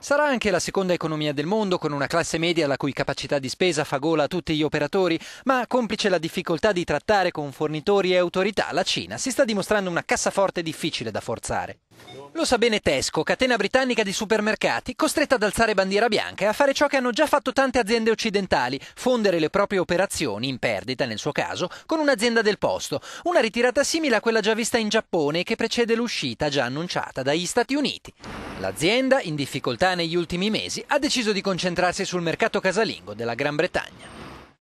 Sarà anche la seconda economia del mondo, con una classe media la cui capacità di spesa fa gola a tutti gli operatori, ma complice la difficoltà di trattare con fornitori e autorità, la Cina si sta dimostrando una cassaforte difficile da forzare. Lo sa bene Tesco, catena britannica di supermercati, costretta ad alzare bandiera bianca e a fare ciò che hanno già fatto tante aziende occidentali, fondere le proprie operazioni, in perdita nel suo caso, con un'azienda del posto, una ritirata simile a quella già vista in Giappone che precede l'uscita già annunciata dagli Stati Uniti. L'azienda, in difficoltà negli ultimi mesi, ha deciso di concentrarsi sul mercato casalingo della Gran Bretagna.